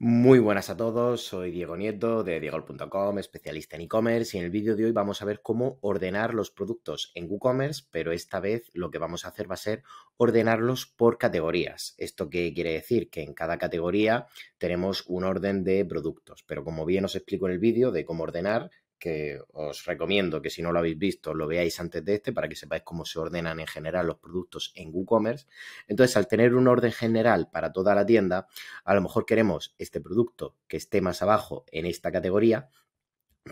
Muy buenas a todos, soy Diego Nieto de diego.com, especialista en e-commerce y en el vídeo de hoy vamos a ver cómo ordenar los productos en WooCommerce, pero esta vez lo que vamos a hacer va a ser ordenarlos por categorías. ¿Esto qué quiere decir? Que en cada categoría tenemos un orden de productos, pero como bien os explico en el vídeo de cómo ordenar, que os recomiendo que si no lo habéis visto lo veáis antes de este para que sepáis cómo se ordenan en general los productos en WooCommerce. Entonces, al tener un orden general para toda la tienda, a lo mejor queremos este producto que esté más abajo en esta categoría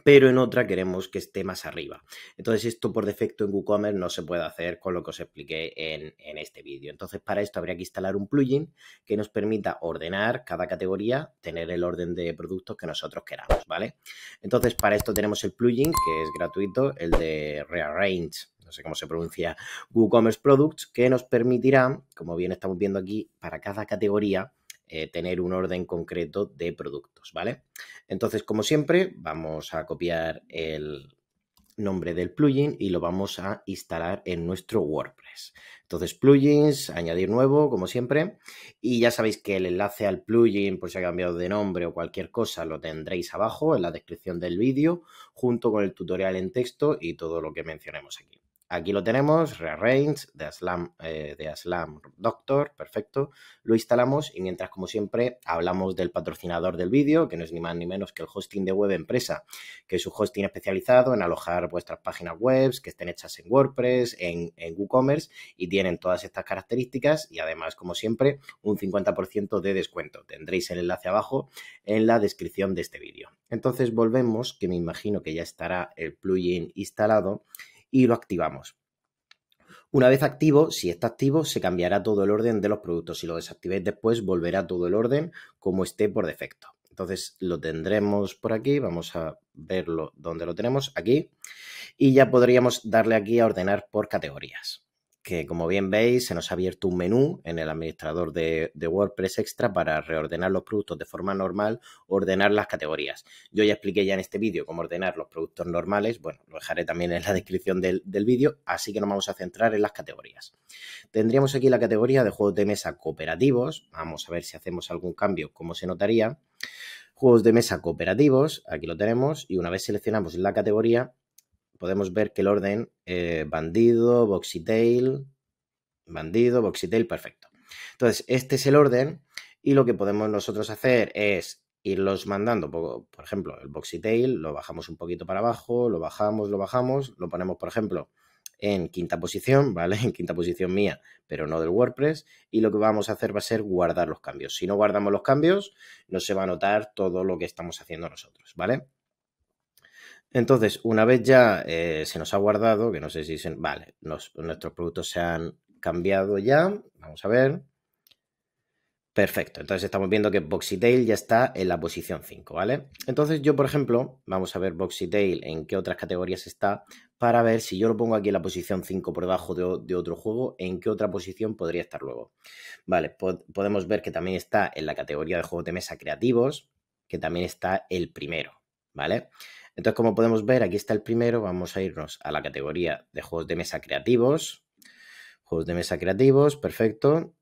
pero en otra queremos que esté más arriba. Entonces esto por defecto en WooCommerce no se puede hacer con lo que os expliqué en, este vídeo. Entonces para esto habría que instalar un plugin que nos permita ordenar cada categoría, tener el orden de productos que nosotros queramos, ¿vale? Entonces para esto tenemos el plugin que es gratuito, el de Rearrange no sé cómo se pronuncia, WooCommerce Products, que nos permitirá, como bien estamos viendo aquí, para cada categoría, eh, tener un orden concreto de productos, ¿vale? Entonces, como siempre, vamos a copiar el nombre del plugin y lo vamos a instalar en nuestro WordPress. Entonces, plugins, añadir nuevo, como siempre. Y ya sabéis que el enlace al plugin, por si ha cambiado de nombre o cualquier cosa, lo tendréis abajo en la descripción del vídeo, junto con el tutorial en texto y todo lo que mencionemos aquí. Aquí lo tenemos, Rearrange de Aslam, eh, de Aslam Doctor, perfecto. Lo instalamos y mientras, como siempre, hablamos del patrocinador del vídeo, que no es ni más ni menos que el hosting de web empresa, que es un hosting especializado en alojar vuestras páginas web que estén hechas en WordPress, en, en WooCommerce y tienen todas estas características y además, como siempre, un 50% de descuento. Tendréis el enlace abajo en la descripción de este vídeo. Entonces volvemos, que me imagino que ya estará el plugin instalado y lo activamos. Una vez activo, si está activo, se cambiará todo el orden de los productos. Si lo desactivéis después, volverá todo el orden como esté por defecto. Entonces lo tendremos por aquí, vamos a verlo donde lo tenemos, aquí. Y ya podríamos darle aquí a ordenar por categorías que como bien veis se nos ha abierto un menú en el administrador de, WordPress Extra para reordenar los productos de forma normal, ordenar las categorías. Yo ya expliqué ya en este vídeo cómo ordenar los productos normales, bueno, lo dejaré también en la descripción del, del vídeo, así que nos vamos a centrar en las categorías. Tendríamos aquí la categoría de juegos de mesa cooperativos, vamos a ver si hacemos algún cambio, cómo se notaría. Juegos de mesa cooperativos, aquí lo tenemos, y una vez seleccionamos la categoría, podemos ver que el orden eh, bandido bandido, tail bandido, tail, perfecto. Entonces, este es el orden y lo que podemos nosotros hacer es irlos mandando, por ejemplo, el tail lo bajamos un poquito para abajo, lo bajamos, lo bajamos, lo ponemos, por ejemplo, en quinta posición, ¿vale? En quinta posición mía, pero no del WordPress. Y lo que vamos a hacer va a ser guardar los cambios. Si no guardamos los cambios, no se va a notar todo lo que estamos haciendo nosotros, ¿vale? Entonces, una vez ya eh, se nos ha guardado, que no sé si se, vale, nuestros productos se han cambiado ya, vamos a ver. Perfecto, entonces estamos viendo que Boxytail ya está en la posición 5, ¿vale? Entonces yo, por ejemplo, vamos a ver Tail en qué otras categorías está para ver si yo lo pongo aquí en la posición 5 por debajo de, otro juego, en qué otra posición podría estar luego. Vale, podemos ver que también está en la categoría de juegos de mesa creativos, que también está el primero, ¿vale? Entonces, como podemos ver, aquí está el primero. Vamos a irnos a la categoría de juegos de mesa creativos. Juegos de mesa creativos, perfecto.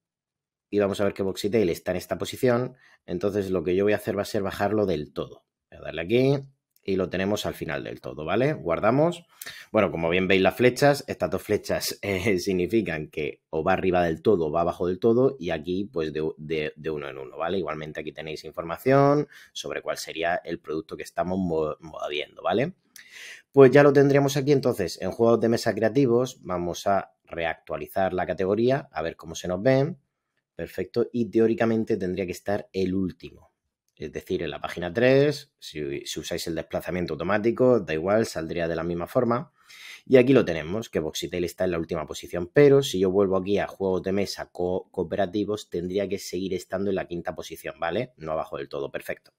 Y vamos a ver que Boxy está en esta posición. Entonces, lo que yo voy a hacer va a ser bajarlo del todo. Voy a darle aquí y lo tenemos al final del todo, ¿vale? Guardamos. Bueno, como bien veis las flechas, estas dos flechas eh, significan que o va arriba del todo o va abajo del todo y aquí pues de, de, uno en uno, ¿vale? Igualmente aquí tenéis información sobre cuál sería el producto que estamos moviendo, ¿vale? Pues ya lo tendríamos aquí entonces en juegos de mesa creativos, vamos a reactualizar la categoría, a ver cómo se nos ven, perfecto, y teóricamente tendría que estar el último, es decir, en la página 3, si, usáis el desplazamiento automático, da igual, saldría de la misma forma. Y aquí lo tenemos, que Boxitail está en la última posición, pero si yo vuelvo aquí a juegos de mesa cooperativos, tendría que seguir estando en la quinta posición, ¿vale? No abajo del todo, perfecto.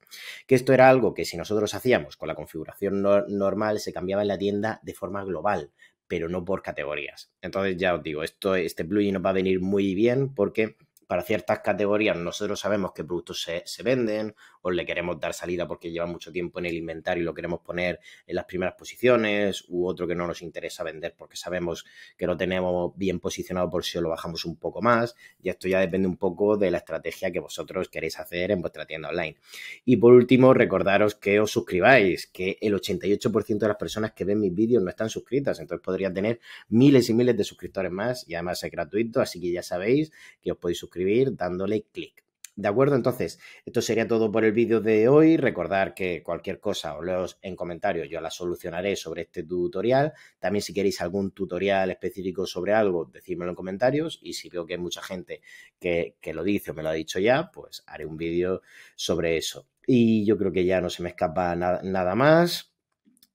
Que esto era algo que si nosotros hacíamos con la configuración normal, se cambiaba en la tienda de forma global, pero no por categorías. Entonces ya os digo, esto, este plugin nos va a venir muy bien porque para ciertas categorías nosotros sabemos qué productos se, venden o le queremos dar salida porque lleva mucho tiempo en el inventario y lo queremos poner en las primeras posiciones u otro que no nos interesa vender porque sabemos que lo tenemos bien posicionado por si lo bajamos un poco más y esto ya depende un poco de la estrategia que vosotros queréis hacer en vuestra tienda online. Y por último, recordaros que os suscribáis, que el 88% de las personas que ven mis vídeos no están suscritas, entonces podría tener miles y miles de suscriptores más y además es gratuito, así que ya sabéis que os podéis suscribir dándole clic. ¿De acuerdo? Entonces, esto sería todo por el vídeo de hoy. Recordar que cualquier cosa os leo en comentarios, yo la solucionaré sobre este tutorial. También si queréis algún tutorial específico sobre algo, decírmelo en comentarios. Y si veo que hay mucha gente que, lo dice o me lo ha dicho ya, pues haré un vídeo sobre eso. Y yo creo que ya no se me escapa nada más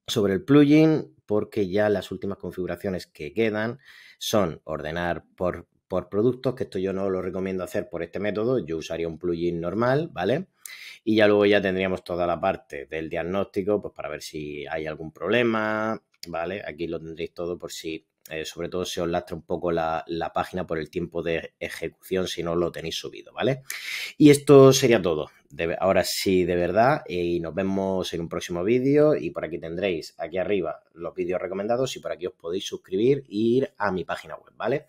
sobre el plugin porque ya las últimas configuraciones que quedan son ordenar por por productos, que esto yo no lo recomiendo hacer por este método, yo usaría un plugin normal, ¿vale? Y ya luego ya tendríamos toda la parte del diagnóstico, pues para ver si hay algún problema, ¿vale? Aquí lo tendréis todo por si eh, sobre todo se os lastra un poco la, página por el tiempo de ejecución si no lo tenéis subido, ¿vale? Y esto sería todo. ahora sí, de verdad, y nos vemos en un próximo vídeo y por aquí tendréis aquí arriba los vídeos recomendados y por aquí os podéis suscribir e ir a mi página web, ¿vale?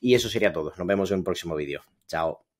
Y eso sería todo. Nos vemos en un próximo vídeo. Chao.